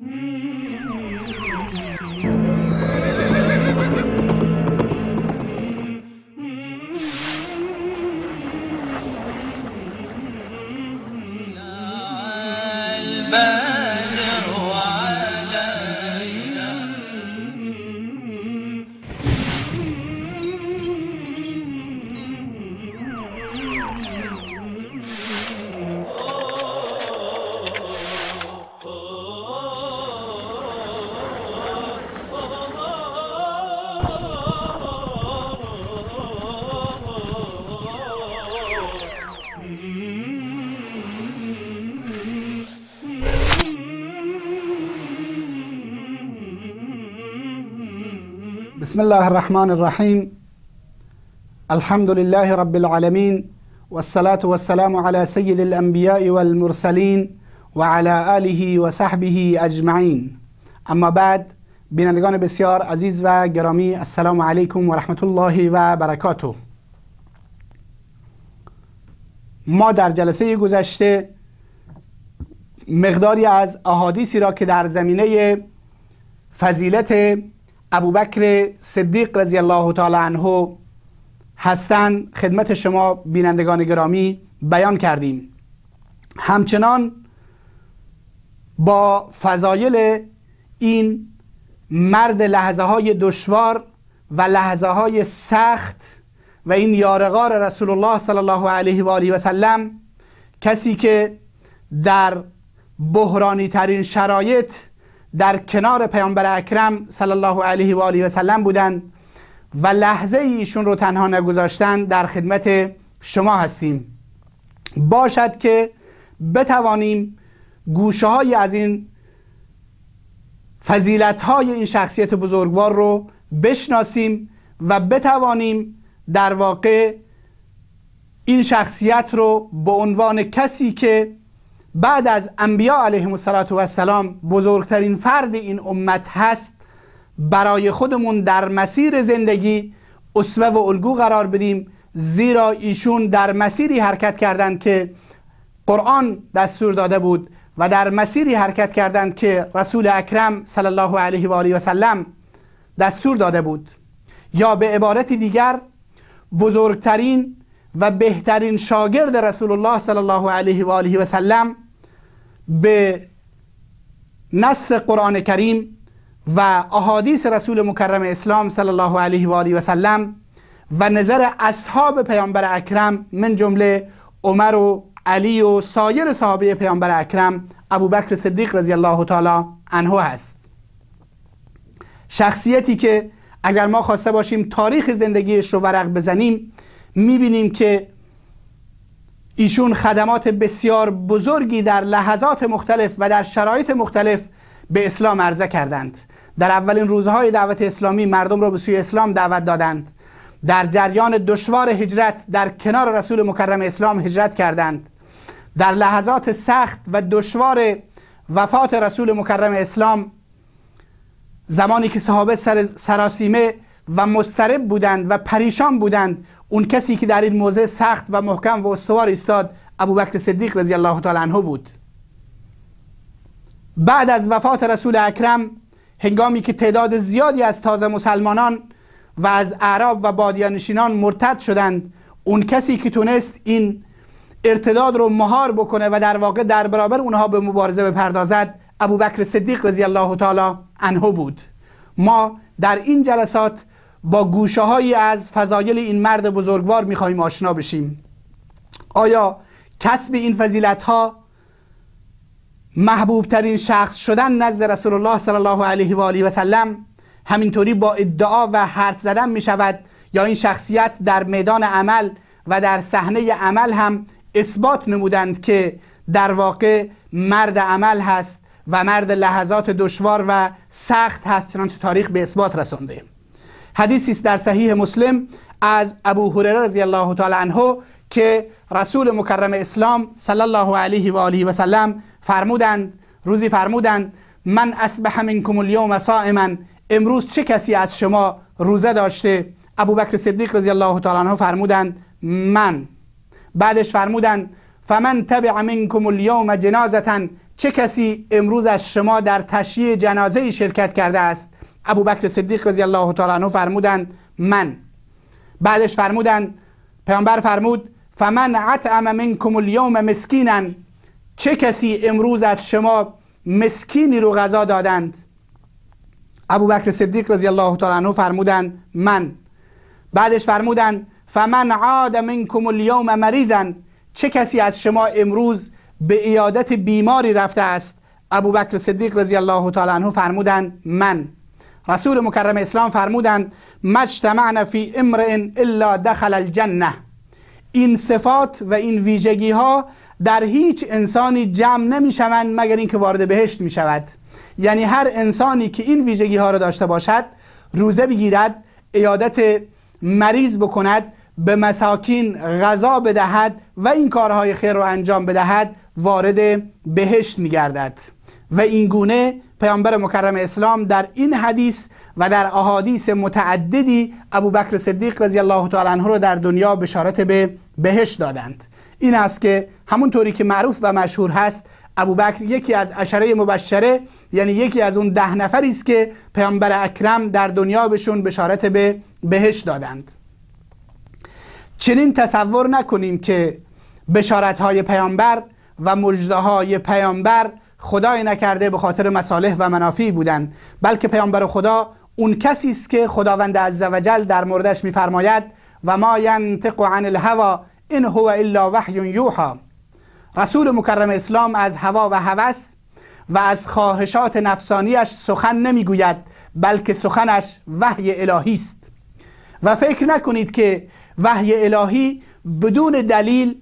Thank mm-hmm. you. بسم الله الرحمن الرحيم الحمد لله رب العالمين والصلاة والسلام على سيد الأنبياء والمرسلین و آله و صحبه اجمعین اما بعد بینندگان بسیار عزیز و گرامی السلام علیکم و رحمت الله و برکاته ما در جلسه گذشته مقداری از احادیثی را که در زمینه فضیلت ابوبکر صدیق رضی الله تعالی عنه هستند خدمت شما بینندگان گرامی بیان کردیم همچنان با فضایل این مرد لحظه های دشوار و لحظه های سخت و این یارغار رسول الله صلی الله علیه و آله و سلم کسی که در بحرانی ترین شرایط در کنار پیامبر اکرم صلی الله علیه و آله و سلم بودند و لحظه ایشون رو تنها نگذاشتن در خدمت شما هستیم باشد که بتوانیم گوشه های از این فضیلت های این شخصیت بزرگوار رو بشناسیم و بتوانیم در واقع این شخصیت رو به عنوان کسی که بعد از انبیا علیهم السلام بزرگترین فرد این امت هست برای خودمون در مسیر زندگی اسوه و الگو قرار بدیم زیرا ایشون در مسیری حرکت کردند که قرآن دستور داده بود و در مسیری حرکت کردند که رسول اکرم صلی الله علیه و آله و سلم دستور داده بود یا به عبارت دیگر بزرگترین و بهترین شاگرد رسول الله صلی الله علیه و آله و سلم به نص قرآن کریم و احادیث رسول مکرم اسلام صلی الله علیه و آله و سلم و نظر اصحاب پیامبر اکرم من جمله عمر و علی و سایر صحابه پیامبر اکرم ابوبکر صدیق رضی الله تعالی عنه هست شخصیتی که اگر ما خواسته باشیم تاریخ زندگیش رو ورق بزنیم میبینیم که ایشون خدمات بسیار بزرگی در لحظات مختلف و در شرایط مختلف به اسلام عرضه کردند در اولین روزهای دعوت اسلامی مردم را به سوی اسلام دعوت دادند در جریان دشوار هجرت در کنار رسول مکرم اسلام هجرت کردند در لحظات سخت و دشوار وفات رسول مکرم اسلام زمانی که صحابه سر سراسیمه و مسترب بودند و پریشان بودند اون کسی که در این موضع سخت و محکم و استوار ایستاد ابوبکر صدیق رضی الله تعالی عنه بود بعد از وفات رسول اکرم هنگامی که تعداد زیادی از تازه مسلمانان و از اعراب و بادیانشینان مرتد شدند اون کسی که تونست این ارتداد رو مهار بکنه و در واقع در برابر اونها به مبارزه بپردازد ابوبکر صدیق رضی الله تعالی عنه بود ما در این جلسات با گوشه هایی از فضایل این مرد بزرگوار میخواهیم آشنا بشیم آیا کسب این فضیلت ها محبوب ترین شخص شدن نزد رسول الله صلی الله علیه و آله و سلم همینطوری با ادعا و حرف زدن می شود یا این شخصیت در میدان عمل و در صحنه عمل هم اثبات نمودند که در واقع مرد عمل هست و مرد لحظات دشوار و سخت هست چنانچه تاریخ به اثبات رسانده حدیثی است در صحیح مسلم از ابو هریره رضی الله تعالی عنه که رسول مکرم اسلام صلی الله علیه و آله و سلم فرمودند روزی فرمودند من اصبح منکم الیوم صائما امروز چه کسی از شما روزه داشته بکر صدیق رضی الله تعالی عنه فرمودند من بعدش فرمودند فمن تبع منکم الیوم جنازتا چه کسی امروز از شما در تشییع جنازه شرکت کرده است ابوبکر صدیق رضی الله تعالی عنه فرمودند من بعدش فرمودند پیامبر فرمود فمن عطعم منکم الیوم مسکینا چه کسی امروز از شما مسکینی رو غذا دادند ابوبکر صدیق رضی الله تعالی عنه فرمودند من بعدش فرمودند فمن عاد منکم الیوم مریضا چه کسی از شما امروز به ایادت بیماری رفته است ابوبکر صدیق رضی الله تعالی عنه فرمودند من رسول مکرم اسلام فرمودند مجتمعنا فی امرئ الا دخل الجنه این صفات و این ویژگی ها در هیچ انسانی جمع نمی شوند مگر اینکه وارد بهشت می شود یعنی هر انسانی که این ویژگی ها را داشته باشد روزه بگیرد ایادت مریض بکند به مساکین غذا بدهد و این کارهای خیر را انجام بدهد وارد بهشت می گردد و اینگونه پیامبر مکرم اسلام در این حدیث و در احادیث متعددی بکر صدیق رضی الله تعالی عنه رو در دنیا بشارت به بهش دادند این است که همونطوری که معروف و مشهور هست ابو بکر یکی از اشره مبشره یعنی یکی از اون ده نفری است که پیامبر اکرم در دنیا بهشون بشارت به بهش دادند چنین تصور نکنیم که بشارت های پیامبر و مجده های پیامبر خدای نکرده به خاطر مصالح و منافی بودند بلکه پیامبر خدا اون کسی است که خداوند عزوجل در موردش میفرماید و ما ینطق عن الهوا این هو الا وحی یوحا رسول مکرم اسلام از هوا و هوس و از خواهشات نفسانیش سخن نمیگوید بلکه سخنش وحی الهی است و فکر نکنید که وحی الهی بدون دلیل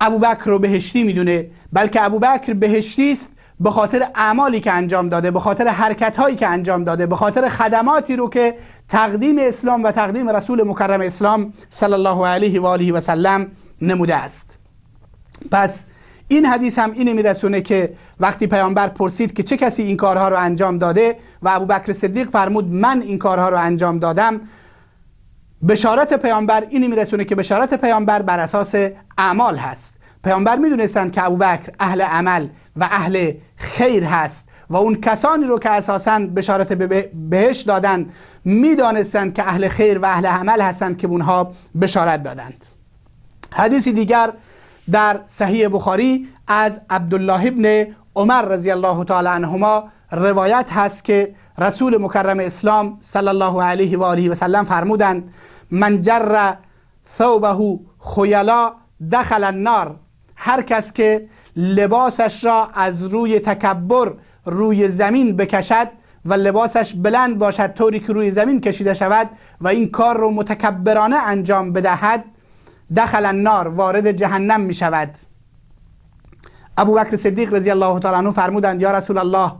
ابوبکر رو بهشتی میدونه بلکه ابوبکر بهشتی است به خاطر اعمالی که انجام داده به خاطر حرکت هایی که انجام داده به خاطر خدماتی رو که تقدیم اسلام و تقدیم رسول مکرم اسلام صلی الله علیه و آله و سلم نموده است پس این حدیث هم اینه میرسونه که وقتی پیامبر پرسید که چه کسی این کارها رو انجام داده و ابوبکر صدیق فرمود من این کارها رو انجام دادم بشارت پیامبر این میرسونه که بشارت پیامبر بر اساس اعمال هست پیامبر میدونستند که ابوبکر اهل عمل و اهل خیر هست و اون کسانی رو که اساسا بشارت بهش دادن میدانستند که اهل خیر و اهل عمل هستند که اونها بشارت دادند حدیثی دیگر در صحیح بخاری از عبدالله ابن عمر رضی الله تعالی عنهما روایت هست که رسول مکرم اسلام صلی الله علیه و آله و سلم فرمودند من جر ثوبه خیلا دخل النار هر کس که لباسش را از روی تکبر روی زمین بکشد و لباسش بلند باشد طوری که روی زمین کشیده شود و این کار رو متکبرانه انجام بدهد دخل النار وارد جهنم می شود ابو بکر صدیق رضی الله تعالی عنه فرمودند یا رسول الله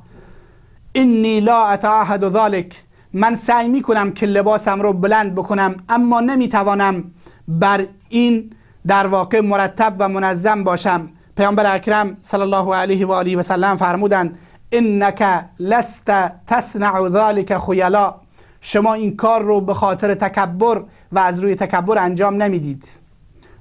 اینی لا اتعهد ذالک من سعی می کنم که لباسم رو بلند بکنم اما نمی توانم بر این در واقع مرتب و منظم باشم پیامبر اکرم صلی الله علیه و آله و سلم فرمودند انک لست تصنع ذلک خیلا شما این کار رو به خاطر تکبر و از روی تکبر انجام نمیدید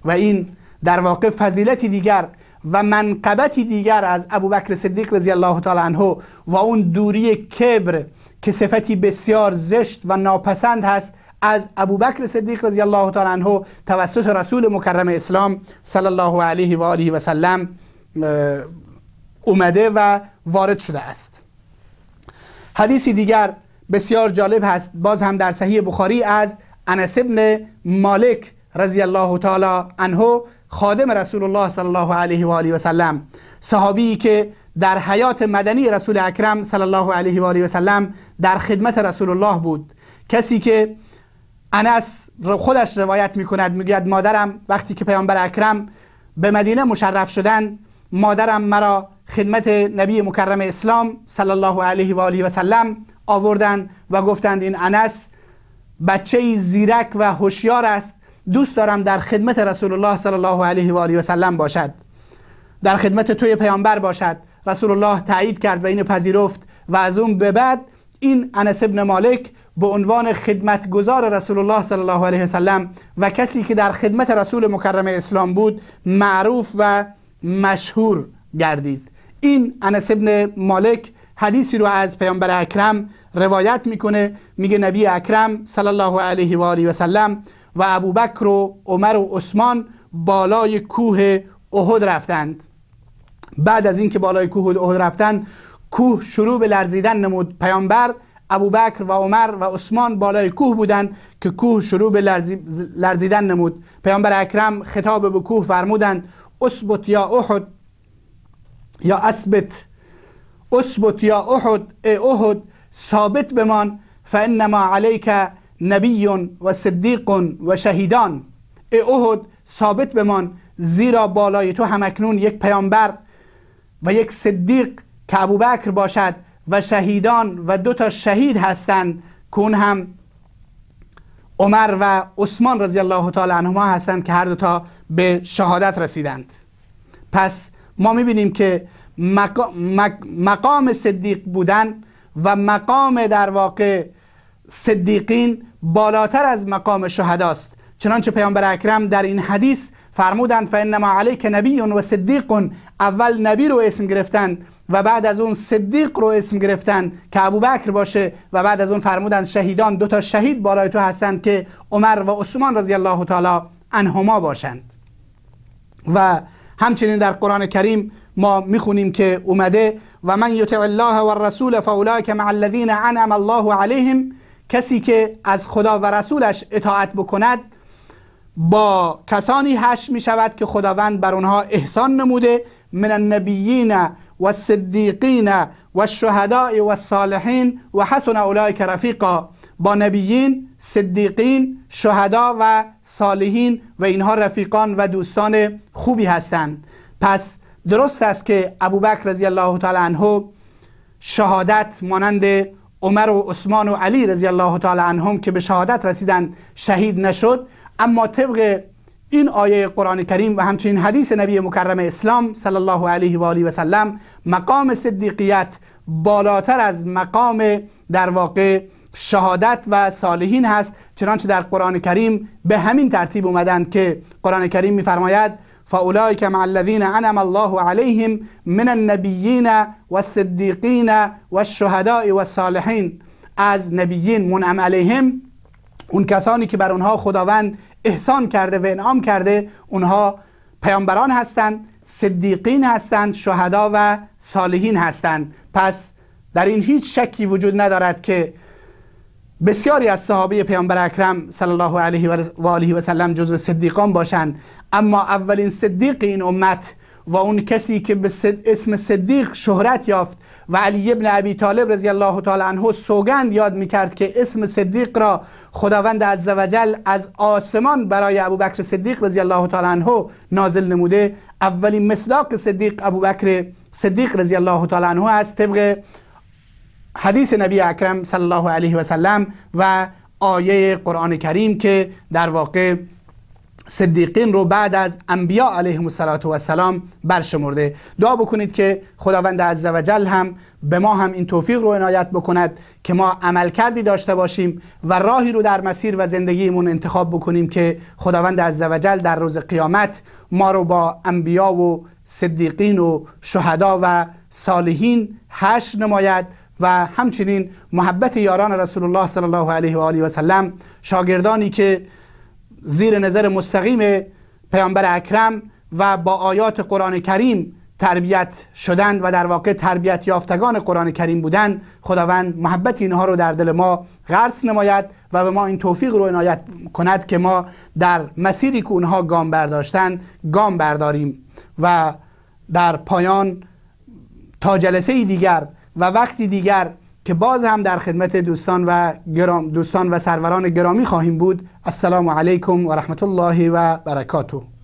و این در واقع فضیلتی دیگر و منقبتی دیگر از ابوبکر صدیق رضی الله تعالی عنه و اون دوری کبر که صفتی بسیار زشت و ناپسند هست از ابوبکر صدیق رضی الله تعالی عنه توسط رسول مکرم اسلام صلی الله علیه و آله و سلم اومده و وارد شده است حدیثی دیگر بسیار جالب هست باز هم در صحیح بخاری از انس ابن مالک رضی الله تعالی عنه خادم رسول الله صلی الله علیه و آله و سلم صحابی که در حیات مدنی رسول اکرم صلی الله علیه و آله و سلم در خدمت رسول الله بود کسی که انس خودش روایت می کند میگوید مادرم وقتی که پیامبر اکرم به مدینه مشرف شدن مادرم مرا خدمت نبی مکرم اسلام صلی الله علیه و آله و سلم آوردند و گفتند این انس بچه زیرک و هوشیار است دوست دارم در خدمت رسول الله صلی الله علیه و آله و سلم باشد در خدمت توی پیامبر باشد رسول الله تایید کرد و اینو پذیرفت و از اون به بعد این انس ابن مالک به عنوان خدمتگزار رسول الله صلی الله علیه وسلم و کسی که در خدمت رسول مکرم اسلام بود معروف و مشهور گردید این انس ابن مالک حدیثی رو از پیامبر اکرم روایت میکنه میگه نبی اکرم صلی الله علیه و آله و سلم و ابوبکر و عمر و عثمان بالای کوه احد رفتند بعد از اینکه بالای کوه احد رفتن کوه شروع به لرزیدن نمود پیامبر ابوبکر و عمر و عثمان بالای کوه بودند که کوه شروع به لرزیدن نمود پیامبر اکرم خطاب به کوه فرمودند اثبت یا احد یا اثبت اثبت یا احد ای احد ثابت بمان فانما علیک نبی و صدیق و شهیدان ای احد ثابت بمان زیرا بالای تو همکنون یک پیامبر و یک صدیق که بکر باشد و شهیدان و دو تا شهید هستند که اون هم عمر و عثمان رضی الله تعالی عنهما هستند که هر دو تا به شهادت رسیدند پس ما میبینیم که مقام صدیق بودن و مقام در واقع صدیقین بالاتر از مقام شهداست چنانچه پیامبر اکرم در این حدیث فرمودند فانما علیک نبی و صدیق اول نبی رو اسم گرفتن و بعد از اون صدیق رو اسم گرفتن که ابوبکر باشه و بعد از اون فرمودن شهیدان دو تا شهید بالای تو هستند که عمر و عثمان رضی الله تعالی عنهما باشند و همچنین در قرآن کریم ما میخونیم که اومده و من یطع الله و رسول که مع الذین انعم الله علیهم کسی که از خدا و رسولش اطاعت بکند با کسانی هش می شود که خداوند بر آنها احسان نموده من النبیین و صدیقین و شهداء و صالحین و حسن که رفیقا با نبیین صدیقین شهدا و صالحین و اینها رفیقان و دوستان خوبی هستند پس درست است که ابوبکر رضی الله تعالی عنه شهادت مانند عمر و عثمان و علی رضی الله تعالی عنهم که به شهادت رسیدن شهید نشد اما طبق این آیه قرآن کریم و همچنین حدیث نبی مکرم اسلام صلی الله علیه و آله و سلم مقام صدیقیت بالاتر از مقام در واقع شهادت و صالحین هست چنانچه در قرآن کریم به همین ترتیب اومدند که قرآن کریم میفرماید فاولئک مع الذین انعم الله علیهم من النبیین والصدیقین والشهداء والصالحین از نبیین منعم علیهم اون کسانی که بر اونها خداوند احسان کرده و انعام کرده اونها پیامبران هستند صدیقین هستند شهدا و صالحین هستند پس در این هیچ شکی وجود ندارد که بسیاری از صحابه پیامبر اکرم صلی الله علیه و آله و سلم جزو صدیقان باشند اما اولین صدیق این امت و اون کسی که به اسم صدیق شهرت یافت و علی ابن ابی طالب رضی الله تعالی عنه سوگند یاد میکرد که اسم صدیق را خداوند عزوجل از آسمان برای ابوبکر صدیق رضی الله تعالی عنه نازل نموده اولین مصداق صدیق ابوبکر صدیق رضی الله تعالی عنه است طبق حدیث نبی اکرم صلی الله علیه و سلم و آیه قرآن کریم که در واقع صدیقین رو بعد از انبیا و سلام برشمرده دعا بکنید که خداوند عزوجل هم به ما هم این توفیق رو عنایت بکند که ما عمل کردی داشته باشیم و راهی رو در مسیر و زندگیمون انتخاب بکنیم که خداوند عزوجل در روز قیامت ما رو با انبیا و صدیقین و شهدا و صالحین هش نماید و همچنین محبت یاران رسول الله صلی الله علیه و آله و سلم شاگردانی که زیر نظر مستقیم پیامبر اکرم و با آیات قرآن کریم تربیت شدند و در واقع تربیت یافتگان قرآن کریم بودند خداوند محبت اینها رو در دل ما غرس نماید و به ما این توفیق رو عنایت کند که ما در مسیری که اونها گام برداشتن گام برداریم و در پایان تا جلسه دیگر و وقتی دیگر که باز هم در خدمت دوستان و گرام دوستان و سروران گرامی خواهیم بود السلام علیکم و رحمت الله و برکاته